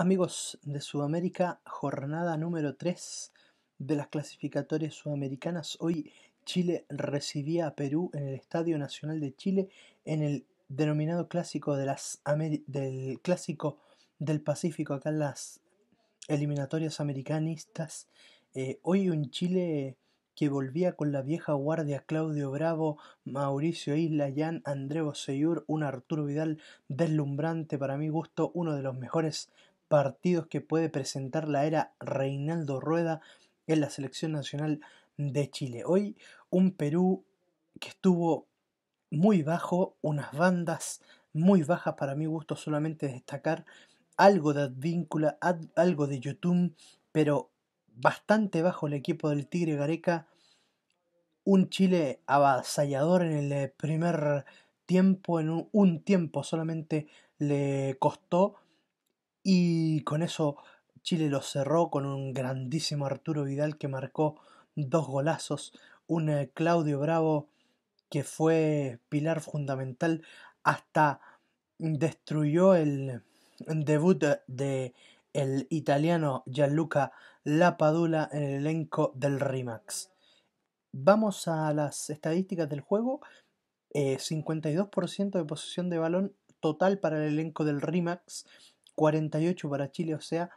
Amigos de Sudamérica, jornada número 3 de las clasificatorias sudamericanas. Hoy Chile recibía a Perú en el Estadio Nacional de Chile en el denominado clásico del clásico del Pacífico acá en las eliminatorias americanistas. Eh, hoy un Chile que volvía con la vieja guardia Claudio Bravo, Mauricio Isla, Jan, André Seyur, un Arturo Vidal deslumbrante para mi gusto, uno de los mejores partidos que puede presentar la era Reinaldo Rueda en la selección nacional de Chile. Hoy un Perú que estuvo muy bajo, unas bandas muy bajas para mi gusto, solamente destacar algo de Advíncula, algo de YouTube, pero bastante bajo el equipo del Tigre Gareca. Un Chile avasallador en el primer tiempo, en un tiempo solamente le costó y con eso Chile lo cerró con un grandísimo Arturo Vidal que marcó dos golazos, un eh, Claudio Bravo que fue pilar fundamental hasta destruyó el debut de el italiano Gianluca Lapadula en el elenco del Rimax. Vamos a las estadísticas del juego. 52% eh, de posesión de balón total para el elenco del Rimax 48 para Chile, o sea,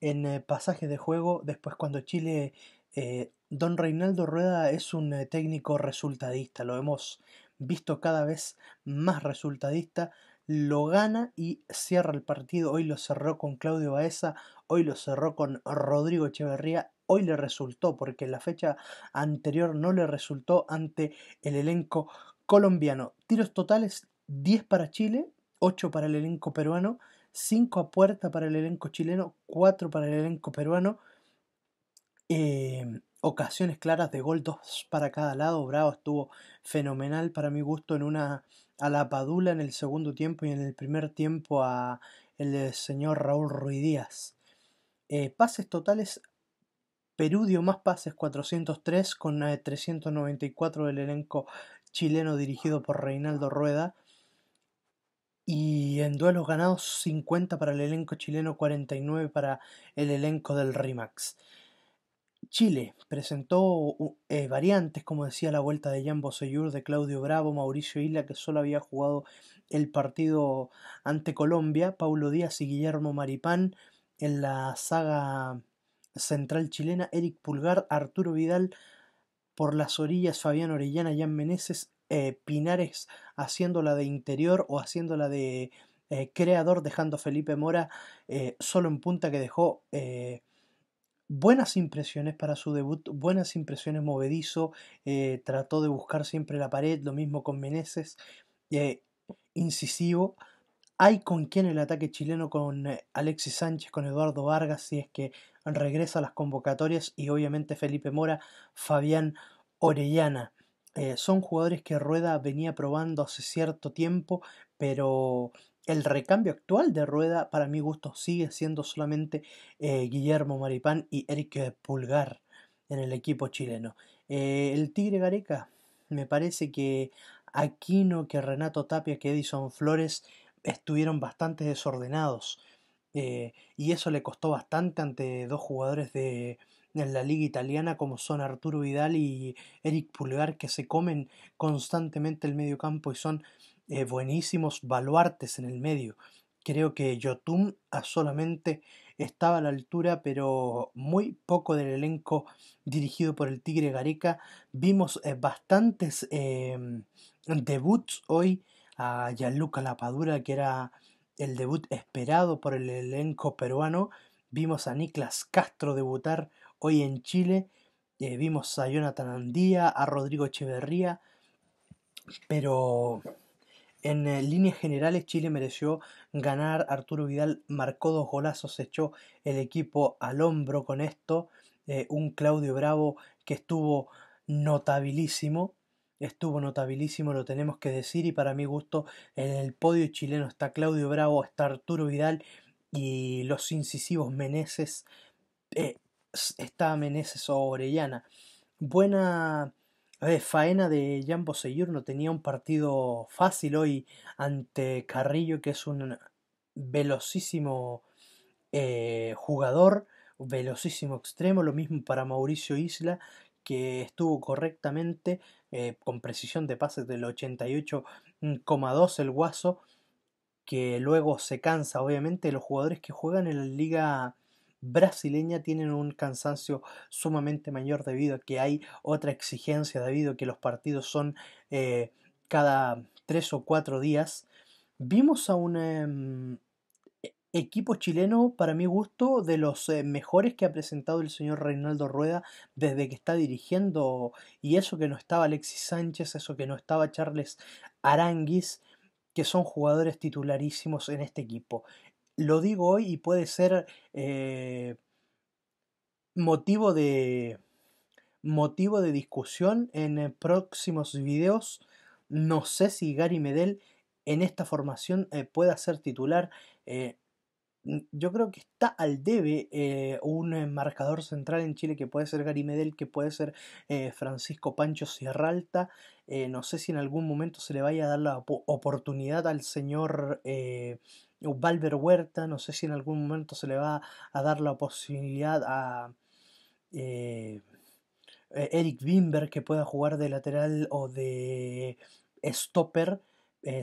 en pasaje eh, pasajes de juego, después cuando Chile... Eh, Don Reinaldo Rueda es un eh, técnico resultadista, lo hemos visto cada vez más resultadista, lo gana y cierra el partido, hoy lo cerró con Claudio Baeza, hoy lo cerró con Rodrigo Echeverría, hoy le resultó porque la fecha anterior no le resultó ante el elenco colombiano. Tiros totales 10 para Chile, 8 para el elenco peruano, 5 a puerta para el elenco chileno, 4 para el elenco peruano. Em, ocasiones claras de gol, 2 para cada lado. Bravo estuvo fenomenal para mi gusto en una a la Padula en el segundo tiempo y en el primer tiempo a el señor Raúl Ruidías. Eh, pases totales Perú dio más pases, 403 con 394 eh, del elenco chileno dirigido por Reinaldo Rueda en duelos ganados 50 para el elenco chileno, 49 para el elenco del RIMAX. Chile presentó eh, variantes, como decía la vuelta de Jan Bosellur, de Claudio Bravo, Mauricio Isla, que solo había jugado el partido ante Colombia, Paulo Díaz y Guillermo Maripán en la saga central chilena, Eric Pulgar, Arturo Vidal por las orillas, Fabián Orellana, Jan Meneses, eh, Pinares haciéndola de interior o haciéndola de eh, creador, dejando Felipe Mora eh, solo en punta que dejó eh, buenas impresiones para su debut, buenas impresiones movedizo, trató de buscar siempre la pared, lo mismo con Meneses, incisivo. Hay con quien el ataque chileno con Alexis Sánchez, con Eduardo Vargas, si es que regresa a las convocatorias y obviamente Felipe Mora, Fabián Orellana. son jugadores que Rueda venía probando hace cierto tiempo, pero el recambio actual de rueda, para mi gusto, sigue siendo solamente eh, Guillermo Maripán y Eric Pulgar en el equipo chileno. Eh, el Tigre Gareca, me parece que Aquino, que Renato Tapia, que Edison Flores estuvieron bastante desordenados. Eh, y eso le costó bastante ante dos jugadores de, en la liga italiana como son Arturo Vidal y Eric Pulgar que se comen constantemente el medio campo y son eh, buenísimos baluartes en el medio. Creo que Jotun solamente estaba a la altura, pero muy poco del elenco dirigido por el Tigre Gareca. Vimos eh, bastantes em, debuts hoy a Gianluca Lapadura, que era el debut esperado por el elenco peruano. Vimos a Niklas Castro debutar Hoy en Chile eh, vimos a Jonathan Andía, a Rodrigo Echeverría, pero en eh, líneas generales Chile mereció ganar. Arturo Vidal marcó dos golazos, echó el equipo al hombro con esto. Eh, un Claudio Bravo que estuvo notabilísimo, estuvo notabilísimo, lo tenemos que decir, y para mi gusto en el podio chileno está Claudio Bravo, está Arturo Vidal y los incisivos Meneses está Meneses o Orellana. Buena faena de Jean Bosellur, no tenía un partido fácil hoy ante Carrillo, que es un velocísimo eh, jugador, velocísimo extremo, lo mismo para Mauricio Isla, que estuvo correctamente eh, con precisión de pases del 88,2 el guaso, que luego se cansa, obviamente, los jugadores que juegan en la liga brasileña tienen un cansancio sumamente mayor debido a que hay otra exigencia, debido a que los partidos son eh, cada tres o cuatro días. Vimos a un em, e-, equipo chileno, para mi gusto, de los eh, mejores que ha presentado el señor Reinaldo Rueda desde que está dirigiendo, y eso que no estaba Alexis Sánchez, eso que no estaba Charles Aranguis que son jugadores titularísimos en este equipo lo digo hoy y puede ser eh, motivo de motivo de discusión en eh, próximos videos. No sé si Gary Medel en esta formación eh, pueda ser titular. Mm, yo creo que está al debe eh, un eh, marcador central en Chile que puede ser Gary Medel, que puede ser eh, Francisco Pancho Sierralta. no sé si en algún momento se le vaya a dar la oportunidad al señor Valver Huerta. No sé si en algún momento se le va a dar la posibilidad a. E-, Eric Wimber que pueda jugar de lateral o de stopper,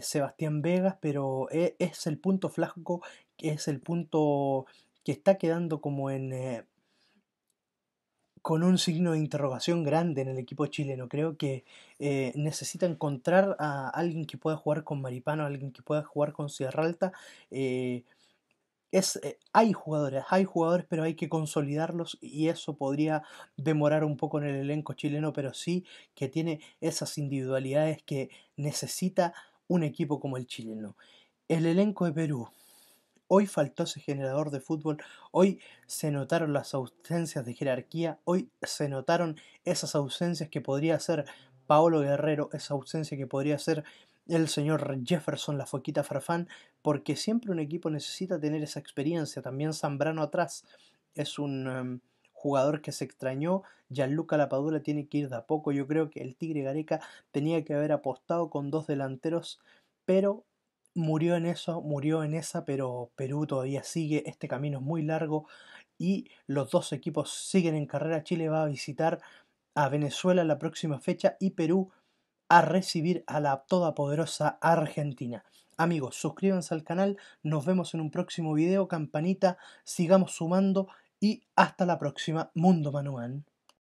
Sebastián Vegas, pero e-, es el punto flaco es el punto que está quedando como en... Eh, con un signo de interrogación grande en el equipo chileno. Creo que eh, necesita encontrar a alguien que pueda jugar con Maripano, alguien que pueda jugar con Sierra Alta. Eh, es, hay jugadores, hay jugadores, pero hay que consolidarlos y eso podría demorar un poco en el elenco chileno, pero sí que tiene esas individualidades que necesita un equipo como el chileno. El elenco de Perú, hoy faltó ese generador de fútbol, hoy se notaron las ausencias de jerarquía, hoy se notaron esas ausencias que podría ser Paolo Guerrero, esa ausencia que podría ser el señor Jefferson, la foquita Farfán, porque siempre un equipo necesita tener esa experiencia. También Zambrano atrás es un em, jugador que se extrañó. Gianluca Lapadula tiene que ir de a poco. Yo creo que el Tigre Gareca tenía que haber apostado con dos delanteros, pero murió en eso, murió en esa, pero Perú todavía sigue, este camino es muy largo y los dos equipos siguen en carrera. Chile va a visitar a Venezuela la próxima fecha y Perú a recibir a la todopoderosa Argentina. Amigos, suscríbanse al canal, nos vemos en un próximo video, campanita, sigamos sumando y hasta la próxima, Mundo Manuán.